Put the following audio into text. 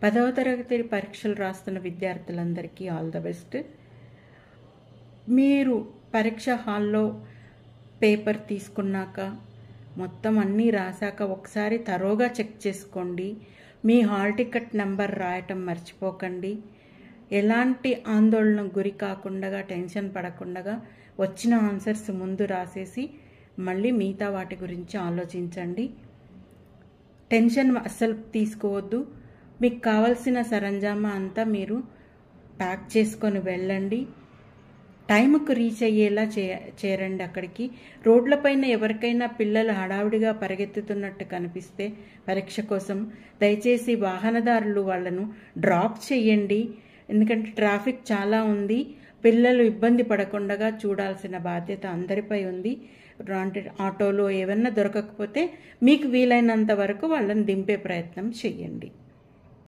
పదవ తరగతి పరీక్షలు రాస్తున్న విద్యార్థులందరికీ ఆల్ ద బెస్ట్ మీరు పరీక్ష హాల్లో పేపర్ తీసుకున్నాక మొత్తం అన్నీ రాశాక ఒకసారి తరోగా చెక్ చేసుకోండి మీ హాల్ టికెట్ నెంబర్ రాయటం మర్చిపోకండి ఎలాంటి ఆందోళన గురి కాకుండా టెన్షన్ పడకుండా వచ్చిన ఆన్సర్స్ ముందు రాసేసి మళ్ళీ మిగతా వాటి గురించి ఆలోచించండి టెన్షన్ అస్సలు తీసుకోవద్దు మీకు కావలసిన సరంజామా అంతా మీరు ప్యాక్ చేసుకొని వెళ్ళండి టైంకు రీచ్ అయ్యేలా చే చేరండి అక్కడికి రోడ్లపైన ఎవరికైనా పిల్లలు హడావుడిగా పరిగెత్తుతున్నట్టు కనిపిస్తే పరీక్ష కోసం దయచేసి వాహనదారులు వాళ్ళను డ్రాప్ చేయండి ఎందుకంటే ట్రాఫిక్ చాలా ఉంది పిల్లలు ఇబ్బంది పడకుండా చూడాల్సిన బాధ్యత అందరిపై ఉంది అంటే ఆటోలో ఏమన్నా దొరకకపోతే మీకు వీలైనంత వరకు వాళ్ళని దింపే ప్రయత్నం చేయండి